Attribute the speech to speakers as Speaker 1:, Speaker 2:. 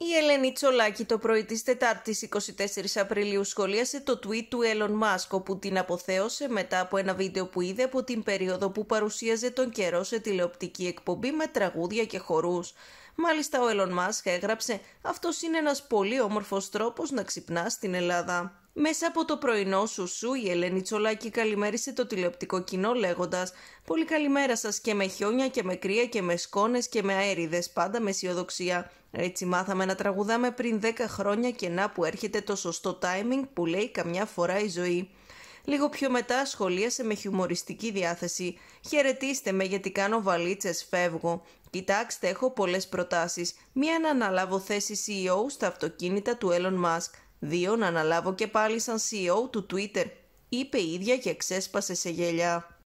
Speaker 1: Η Ελένη Τσολάκη το πρωί της Τετάρτης 24 Απριλίου σχολίασε το tweet του Elon Musk που την αποθέωσε μετά από ένα βίντεο που είδε από την περίοδο που παρουσίαζε τον καιρό σε τηλεοπτική εκπομπή με τραγούδια και χορούς. Μάλιστα ο Elon Musk έγραψε «Αυτός είναι ένας πολύ όμορφος τρόπος να ξυπνάς στην Ελλάδα». Μέσα από το πρωινό σου, η Ελένη Τσολάκη καλημέρισε το τηλεοπτικό κοινό λέγοντας «Πολύ καλημέρα σας και με χιόνια και με κρύα και με σκόνες και με αέριδες, πάντα με αισιοδοξία». Έτσι μάθαμε να τραγουδάμε πριν 10 χρόνια και να που έρχεται το σωστό timing που λέει καμιά φορά η ζωή. Λίγο πιο μετά σχολίασε με χιουμοριστική διάθεση. Χαιρετίστε με γιατί κάνω βαλίτσες, φεύγω. Κοιτάξτε, έχω πολλές προτάσεις. Μία να αναλάβω θέση CEO στα αυτοκίνητα του Elon Musk. Δύο, να αναλάβω και πάλι σαν CEO του Twitter, είπε η ίδια και ξέσπασε σε γέλια.